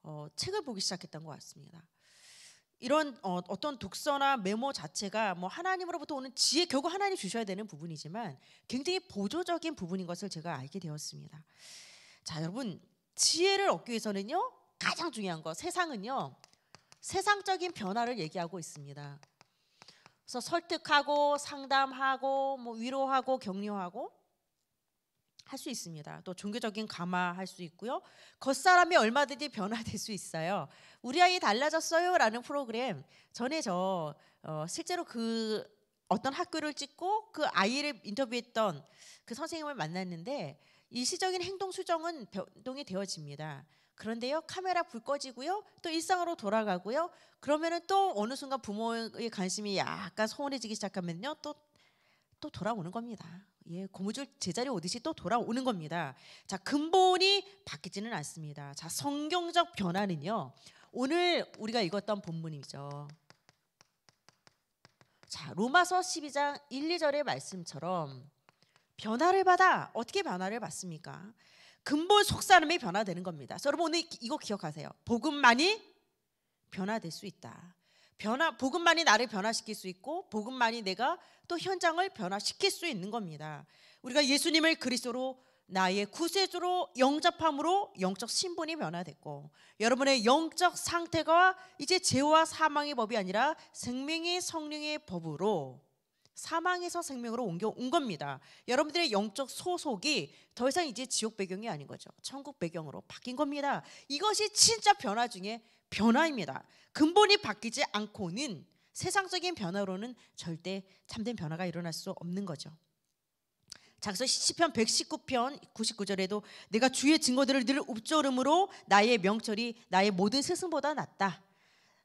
어, 책을 보기 시작했던 것 같습니다. 이런 어, 떤 독서나 메모 자체가 뭐 하나님으로부터 오는 지혜 결국 하나님 주셔야 되는 부분이지만 굉장히 보조적인 부분인 것을 제가 알게 되었습니다. 자 여러분 지혜를 얻기 위해서는요 가장 중요한 거 세상은요 세상적인 변화를 얘기하고 있습니다. 그래서 설득하고 상담하고 뭐 위로하고 격려하고 할수 있습니다. 또 종교적인 감화할 수 있고요. 겉사람이 얼마든지 변화될 수 있어요. 우리 아이 달라졌어요라는 프로그램 전에 저 어, 실제로 그 어떤 학교를 찍고 그 아이를 인터뷰했던 그 선생님을 만났는데 일시적인 행동 수정은 변동이 되어집니다. 그런데요 카메라 불 꺼지고요 또 일상으로 돌아가고요 그러면은 또 어느 순간 부모의 관심이 약간 소원해지기 시작하면요 또 또 돌아오는 겁니다 예, 고무줄 제자리 오듯이 또 돌아오는 겁니다. 자, 근본이 바뀌지는 않습니다. 자, 성경적 변화는요. 오늘 우리가 읽었던 본문이죠. 자, 로마서 12장 1, 2절의 말씀처럼 변화를 받아 어떻게 변화를 받습니까? 근본 속사람이 변화되는 겁니다. 여러분 오늘 이거 기억하세요. 복음만이 변화될 수 있다. 변화 복음만이 나를 변화시킬 수 있고 복음만이 내가 또 현장을 변화시킬 수 있는 겁니다. 우리가 예수님을 그리스도로 나의 구세주로 영접함으로 영적 신분이 변화됐고 여러분의 영적 상태가 이제 죄와 사망의 법이 아니라 생명의 성령의 법으로 사망에서 생명으로 옮겨 온 겁니다. 여러분들의 영적 소속이 더 이상 이제 지옥 배경이 아닌 거죠. 천국 배경으로 바뀐 겁니다. 이것이 진짜 변화 중에 변화입니다. 근본이 바뀌지 않고는 세상적인 변화로는 절대 참된 변화가 일어날 수 없는 거죠. 작서 시편 119편 99절에도 내가 주의 증거들을 늘 읊조름으로 나의 명철이 나의 모든 스승보다 낫다.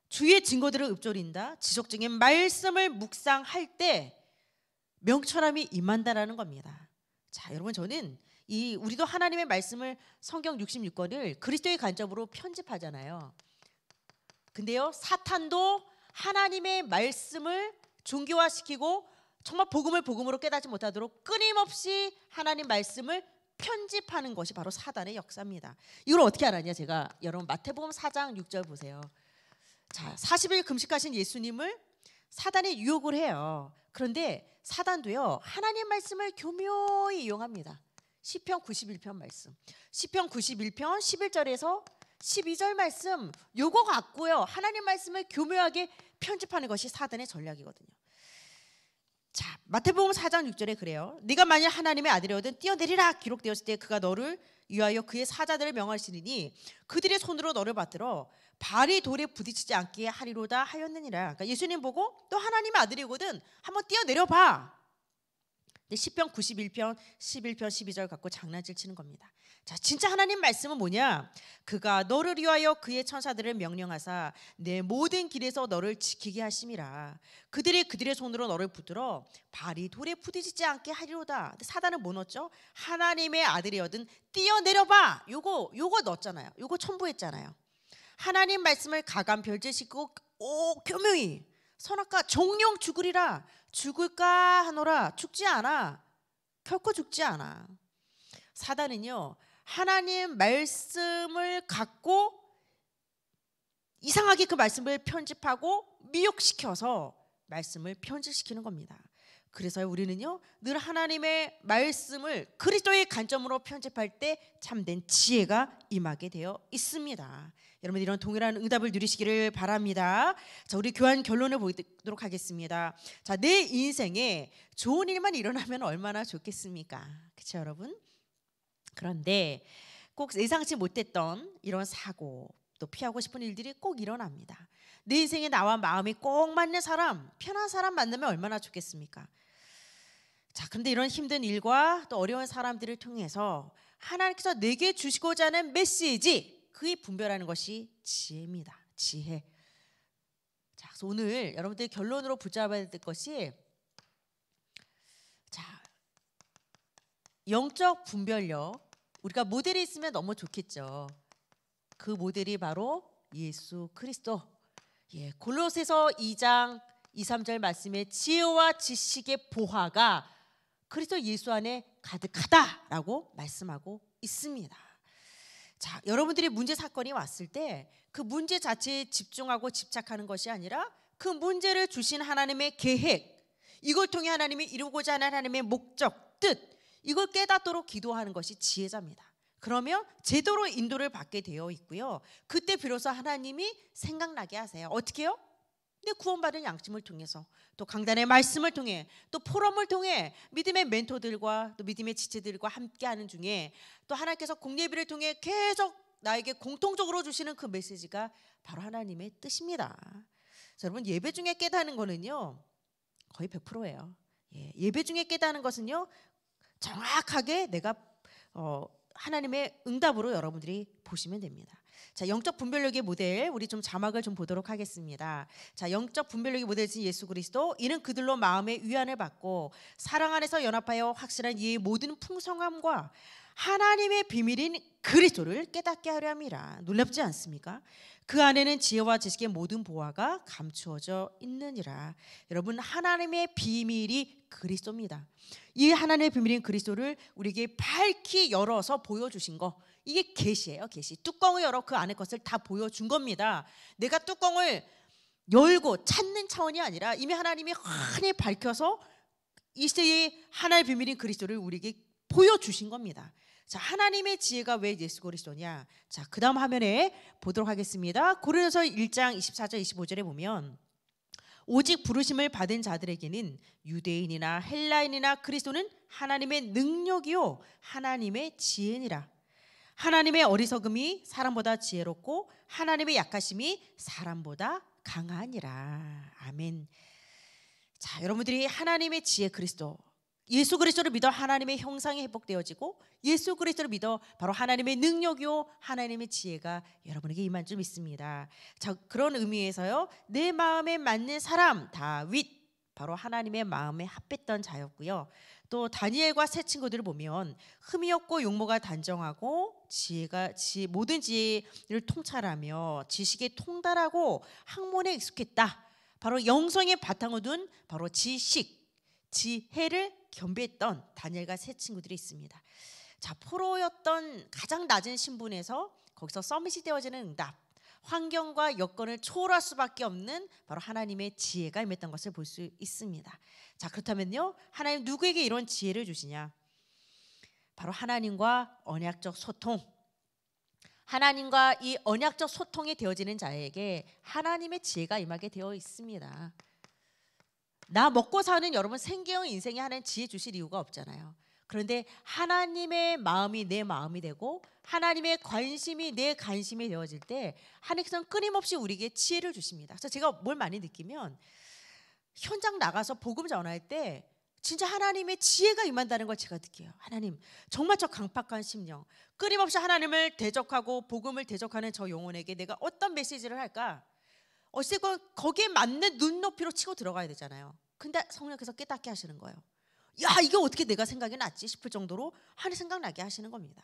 주의 증거들을 읊조린다. 지속적인 말씀을 묵상할 때 명철함이 임한다라는 겁니다. 자, 여러분 저는 이 우리도 하나님의 말씀을 성경 66권을 그리스도의 관점으로 편집하잖아요. 근데요, 사탄도 하나님의 말씀을 종교화시키고 정말 복음을 복음으로 깨닫지 못하도록 끊임없이 하나님 말씀을 편집하는 것이 바로 사단의 역사입니다. 이걸 어떻게 알았냐 제가 여러분 마태복음 4장 6절 보세요. 자, 40일 금식하신 예수님을 사단이 유혹을 해요. 그런데 사단도요. 하나님 말씀을 교묘히 이용합니다. 시편 91편 말씀. 시편 91편 11절에서 12절 말씀 요거 같고요. 하나님 말씀을 교묘하게 편집하는 것이 사단의 전략이거든요. 자, 마태복음 4장 6절에 그래요. 네가 만일 하나님의 아들이거든 뛰어내리라 기록되었을 때 그가 너를 위하여 그의 사자들을 명하시리니 그들의 손으로 너를 받들어 발이 돌에 부딪히지 않게 하리로다 하였느니라. 그러니까 예수님 보고 또 하나님의 아들이거든 한번 뛰어내려 봐. 10편 91편 11편 12절 갖고 장난질 치는 겁니다. 자, 진짜 하나님 말씀은 뭐냐? 그가 너를 위하여 그의 천사들을 명령하사 내 모든 길에서 너를 지키게 하심이라. 그들이 그들의 손으로 너를 붙들어 발이 돌에 부딪히지 않게 하리로다. 사단은 뭐 넣었죠? 하나님의 아들이어든 뛰어내려봐. 요거 요거 넣었잖아요. 요거 첨부했잖아요. 하나님 말씀을 가감 별제 싣고 오교명이 선악과 종룡 죽으리라 죽을까 하노라 죽지 않아 결코 죽지 않아 사단은요 하나님 말씀을 갖고 이상하게 그 말씀을 편집하고 미혹시켜서 말씀을 편집시키는 겁니다. 그래서 우리는요 늘 하나님의 말씀을 그리스도의 관점으로 편집할 때 참된 지혜가 임하게 되어 있습니다. 여러분 이런 동일한 응답을 누리시기를 바랍니다. 자 우리 교환 결론을 보도록 하겠습니다. 자내 인생에 좋은 일만 일어나면 얼마나 좋겠습니까? 그렇죠 여러분? 그런데 꼭 예상치 못했던 이런 사고 또 피하고 싶은 일들이 꼭 일어납니다. 내 인생에 나와 마음이 꼭 맞는 사람, 편한 사람 만나면 얼마나 좋겠습니까? 자, 그데 이런 힘든 일과 또 어려운 사람들을 통해서 하나님께서 내게 주시고자 하는 메시지, 그의 분별하는 것이 지혜입니다. 지혜. 자, 그래서 오늘 여러분들 결론으로 붙잡아야 될 것이 자, 영적 분별력, 우리가 모델이 있으면 너무 좋겠죠. 그 모델이 바로 예수 그리스도. 예, 골로새서 2장 2, 3절 말씀에 지혜와 지식의 보화가 그리스도 예수 안에 가득하다라고 말씀하고 있습니다. 자, 여러분들이 문제 사건이 왔을 때 그 문제 자체에 집중하고 집착하는 것이 아니라 그 문제를 주신 하나님의 계획, 이걸 통해 하나님이 이루고자 하는 하나님의 목적, 뜻 이걸 깨닫도록 기도하는 것이 지혜자입니다. 그러면 제대로 인도를 받게 되어 있고요. 그때 비로소 하나님이 생각나게 하세요. 어떻게요? 내 구원받은 양심을 통해서 또 강단의 말씀을 통해 또 포럼을 통해 믿음의 멘토들과 또 믿음의 지체들과 함께하는 중에 또 하나님께서 공예비를 통해 계속 나에게 공통적으로 주시는 그 메시지가 바로 하나님의 뜻입니다. 자, 여러분 예배 중에 깨닫는 거는요 거의 100%예요. 예, 예배 중에 깨닫는 것은요 정확하게 내가 어, 하나님의 응답으로 여러분들이 보시면 됩니다. 자, 영적 분별력의 모델 우리 좀 자막을 좀 보도록 하겠습니다. 자, 영적 분별력의 모델이신 예수 그리스도 이는 그들로 마음의 위안을 받고 사랑 안에서 연합하여 확실한 이의 모든 풍성함과 하나님의 비밀인 그리스도를 깨닫게 하려 함이라. 놀랍지 않습니까? 그 안에는 지혜와 지식의 모든 보화가 감추어져 있느니라. 여러분 하나님의 비밀이 그리스도입니다. 이 하나님의 비밀인 그리스도를 우리에게 밝히 열어서 보여주신 거 이게 계시예요. 계시. 뚜껑을 열어 그 안의 것을 다 보여준 겁니다. 내가 뚜껑을 열고 찾는 차원이 아니라 이미 하나님이 환히 밝혀서 이세의 하나의 비밀인 그리스도를 우리에게 보여주신 겁니다. 자, 하나님의 지혜가 왜 예수 그리스도냐? 자, 그다음 화면에 보도록 하겠습니다. 고린도서 1장 24절 25절에 보면 오직 부르심을 받은 자들에게는 유대인이나 헬라인이나 그리스도는 하나님의 능력이요 하나님의 지혜니라. 하나님의 어리석음이 사람보다 지혜롭고 하나님의 약하심이 사람보다 강하니라. 아멘. 자, 여러분들이 하나님의 지혜 그리스도 예수 그리스도를 믿어 하나님의 형상이 회복되어지고 예수 그리스도를 믿어 바로 하나님의 능력이요 하나님의 지혜가 여러분에게 임한 줄 믿습니다. 자 그런 의미에서요 내 마음에 맞는 사람 다윗 바로 하나님의 마음에 합했던 자였고요. 또 다니엘과 세 친구들을 보면 흠이 없고 용모가 단정하고 지혜가 지 모든 지혜를 통찰하며 지식에 통달하고 학문에 익숙했다. 바로 영성의 바탕을 둔 바로 지식 지혜를 겸비했던 다니엘과 세 친구들이 있습니다. 자, 포로였던 가장 낮은 신분에서 거기서 서밋이 되어지는 응답, 환경과 여건을 초월할 수밖에 없는 바로 하나님의 지혜가 임했던 것을 볼 수 있습니다. 자, 그렇다면요. 하나님 누구에게 이런 지혜를 주시냐? 바로 하나님과 언약적 소통. 하나님과 이 언약적 소통이 되어지는 자에게 하나님의 지혜가 임하게 되어 있습니다. 나 먹고 사는 여러분 생계형 인생에 하나님 지혜 주실 이유가 없잖아요. 그런데 하나님의 마음이 내 마음이 되고 하나님의 관심이 내 관심이 되어질 때 하나님께서는 끊임없이 우리에게 지혜를 주십니다. 그래서 제가 뭘 많이 느끼면 현장 나가서 복음 전할 때 진짜 하나님의 지혜가 임한다는 걸 제가 느껴요. 하나님 정말 저 강팍한 심령 끊임없이 하나님을 대적하고 복음을 대적하는 저 영혼에게 내가 어떤 메시지를 할까? 어쨌건 거기에 맞는 눈높이로 치고 들어가야 되잖아요. 근데 성령께서 깨닫게 하시는 거예요. 야 이게 어떻게 내가 생각이 났지 싶을 정도로 하늘 생각나게 하시는 겁니다.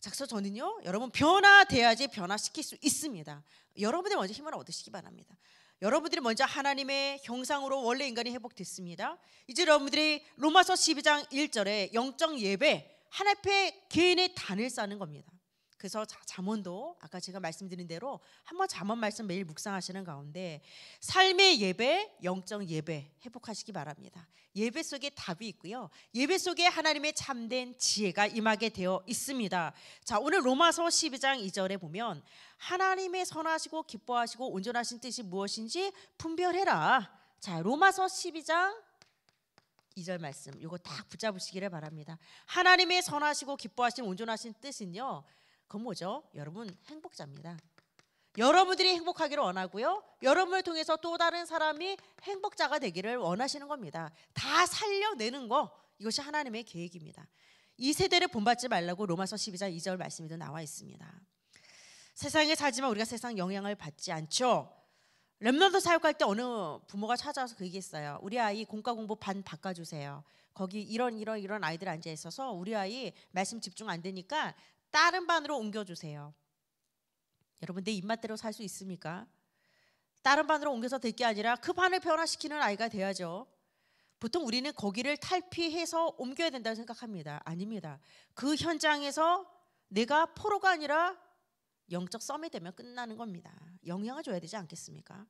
작서 저는요 여러분 변화돼야지 변화시킬 수 있습니다. 여러분들 먼저 힘을 얻으시기 바랍니다. 여러분들이 먼저 하나님의 형상으로 원래 인간이 회복됐습니다. 이제 여러분들이 로마서 12장 1절에 영적 예배 하나님 앞에 개인의 단을 쌓는 겁니다. 그래서 잠언도 아까 제가 말씀드린 대로 한번 잠언 말씀 매일 묵상하시는 가운데 삶의 예배, 영적 예배 회복하시기 바랍니다. 예배 속에 답이 있고요. 예배 속에 하나님의 참된 지혜가 임하게 되어 있습니다. 자, 오늘 로마서 12장 2절에 보면 하나님의 선하시고 기뻐하시고 온전하신 뜻이 무엇인지 분별해라. 자, 로마서 12장 2절 말씀. 이거 딱 붙잡으시기를 바랍니다. 하나님의 선하시고 기뻐하신 온전하신 뜻은요. 그건 뭐죠? 여러분 행복자입니다. 여러분들이 행복하기를 원하고요. 여러분을 통해서 또 다른 사람이 행복자가 되기를 원하시는 겁니다. 다 살려내는 거 이것이 하나님의 계획입니다. 이 세대를 본받지 말라고 로마서 12장 2절 말씀에도 나와 있습니다. 세상에 살지만 우리가 세상 영향을 받지 않죠. 랩런더 사육할 때 어느 부모가 찾아와서 그 얘기했어요. 우리 아이 공과 공부 반 바꿔주세요. 거기 이런 이런 이런 아이들 앉아 있어서 우리 아이 말씀 집중 안 되니까 다른 반으로 옮겨주세요. 여러분 내 입맛대로 살 수 있습니까? 다른 반으로 옮겨서 될 게 아니라 그 반을 변화시키는 아이가 돼야죠. 보통 우리는 거기를 탈피해서 옮겨야 된다고 생각합니다. 아닙니다. 그 현장에서 내가 포로가 아니라 영적 썸이 되면 끝나는 겁니다. 영향을 줘야 되지 않겠습니까?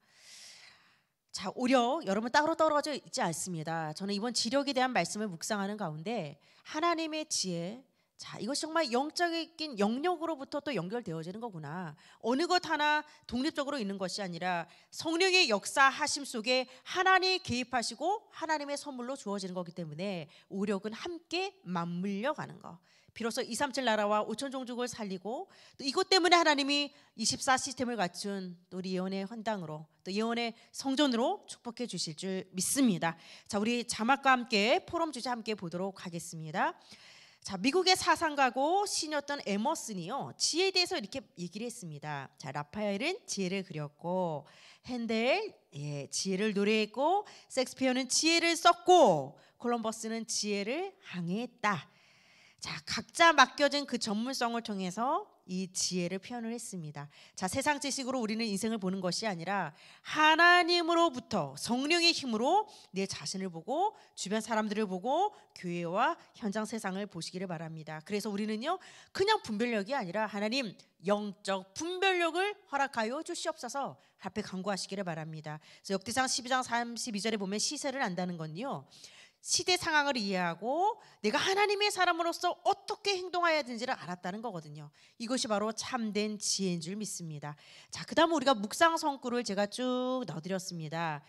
자, 오려 여러분 따로 떨어져 있지 않습니다. 저는 이번 지력에 대한 말씀을 묵상하는 가운데 하나님의 지혜, 자, 이것이 정말 영적인 영역으로부터 또 연결되어지는 거구나. 어느 것 하나 독립적으로 있는 것이 아니라 성령의 역사하심 속에 하나님 개입하시고 하나님의 선물로 주어지는 거기 때문에 우력은 함께 맞물려 가는 거. 비로소 237 나라와 5천 종족을 살리고 또 이것 때문에 하나님이 24 시스템을 갖춘 또 우리 예언의 헌당으로 또 예언의 성전으로 축복해 주실 줄 믿습니다. 자, 우리 자막과 함께 포럼 주제 함께 보도록 하겠습니다. 자, 미국의 사상가고 신이었던 에머슨이요. 지혜에 대해서 이렇게 얘기를 했습니다. 자, 라파엘은 지혜를 그렸고 핸델 예, 지혜를 노래했고 섹스피어는 지혜를 썼고 콜럼버스는 지혜를 항해했다. 자, 각자 맡겨진 그 전문성을 통해서 이 지혜를 표현을 했습니다. 자, 세상 지식으로 우리는 인생을 보는 것이 아니라 하나님으로부터 성령의 힘으로 내 자신을 보고 주변 사람들을 보고 교회와 현장 세상을 보시기를 바랍니다. 그래서 우리는요, 그냥 분별력이 아니라 하나님 영적 분별력을 허락하여 주시옵소서 앞에 강구하시기를 바랍니다. 그래서 역대상 12장 32절에 보면 시세를 안다는 건요. 시대 상황을 이해하고 내가 하나님의 사람으로서 어떻게 행동해야 되는지를 알았다는 거거든요. 이것이 바로 참된 지혜인 줄 믿습니다. 자, 그다음 우리가 묵상 성구를 제가 쭉 넣어드렸습니다.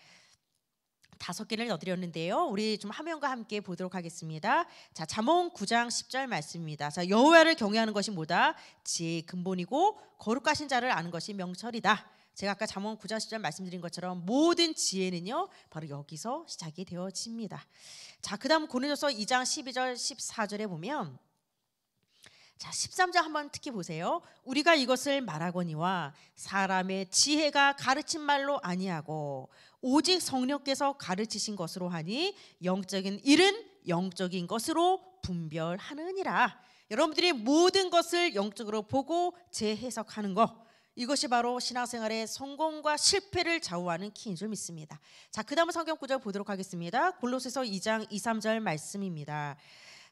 다섯 개를 넣어드렸는데요. 우리 좀 화면과 함께 보도록 하겠습니다. 자, 잠언 9장 10절 말씀입니다. 자, 여호와를 경외하는 것이 뭐다? 지혜의 근본이고 거룩하신 자를 아는 것이 명철이다. 제가 아까 잠언 9장 10절 말씀드린 것처럼 모든 지혜는요 바로 여기서 시작이 되어집니다. 자 그다음 고린도서 2장 12절 14절에 보면 자 13절 한번 특히 보세요. 우리가 이것을 말하거니와 사람의 지혜가 가르친 말로 아니하고 오직 성령께서 가르치신 것으로 하니 영적인 일은 영적인 것으로 분별하느니라. 여러분들이 모든 것을 영적으로 보고 재해석하는 것 이것이 바로 신앙생활의 성공과 실패를 좌우하는 키인 줄 믿습니다. 자, 그 다음은 성경 구절 보도록 하겠습니다. 골로새서 2장 2, 3절 말씀입니다.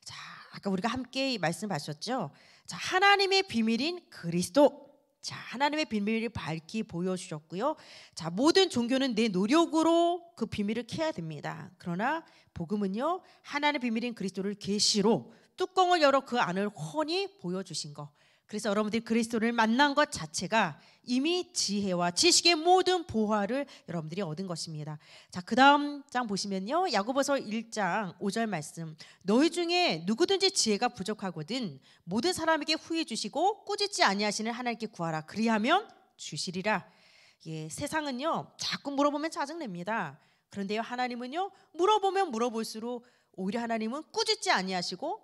자, 아까 우리가 함께 말씀 봤었죠? 자, 하나님의 비밀인 그리스도. 자, 하나님의 비밀을 밝히 보여주셨고요. 자, 모든 종교는 내 노력으로 그 비밀을 캐야 됩니다. 그러나 복음은요, 하나님의 비밀인 그리스도를 계시로 뚜껑을 열어 그 안을 훤히 보여주신 거. 그래서 여러분들이 그리스도를 만난 것 자체가 이미 지혜와 지식의 모든 보화를 여러분들이 얻은 것입니다. 자, 그다음 장 보시면요. 야고보서 1장 5절 말씀. 너희 중에 누구든지 지혜가 부족하거든 모든 사람에게 후히 주시고 꾸짖지 아니하시는 하나님께 구하라. 그리하면 주시리라. 예, 세상은요. 자꾸 물어보면 짜증냅니다. 그런데요. 하나님은요. 물어보면 물어볼수록 오히려 하나님은 꾸짖지 아니하시고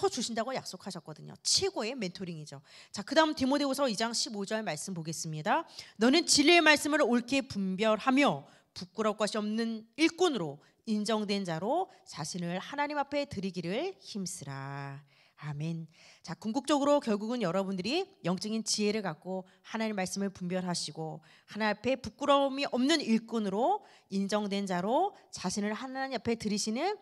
붙어 주신다고 약속하셨거든요. 최고의 멘토링이죠. 자, 그다음 디모데후서 2장 15절 말씀 보겠습니다. 너는 진리의 말씀을 옳게 분별하며 부끄러울 것이 없는 일꾼으로 인정된 자로 자신을 하나님 앞에 드리기를 힘쓰라. 아멘. 자, 궁극적으로 결국은 여러분들이 영적인 지혜를 갖고 하나님 말씀을 분별하시고 하나님 앞에 부끄러움이 없는 일꾼으로 인정된 자로 자신을 하나님 앞에 드리시는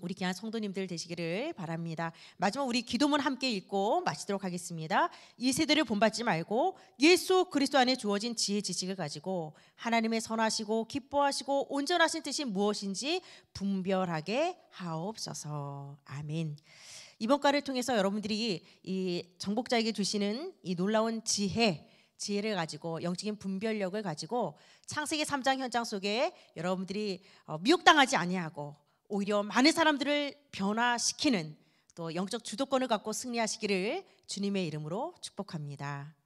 우리 귀한 성도님들 되시기를 바랍니다. 마지막 우리 기도문 함께 읽고 마치도록 하겠습니다. 이 세대를 본받지 말고 예수 그리스도 안에 주어진 지혜 지식을 가지고 하나님의 선하시고 기뻐하시고 온전하신 뜻이 무엇인지 분별하게 하옵소서. 아멘. 이번 과를 통해서 여러분들이 이 정복자에게 주시는 이 놀라운 지혜 지혜를 가지고 영적인 분별력을 가지고 창세기 3장 현장 속에 여러분들이 어, 미혹당하지 아니하고 오히려 많은 사람들을 변화시키는 또 영적 주도권을 갖고 승리하시기를 주님의 이름으로 축복합니다.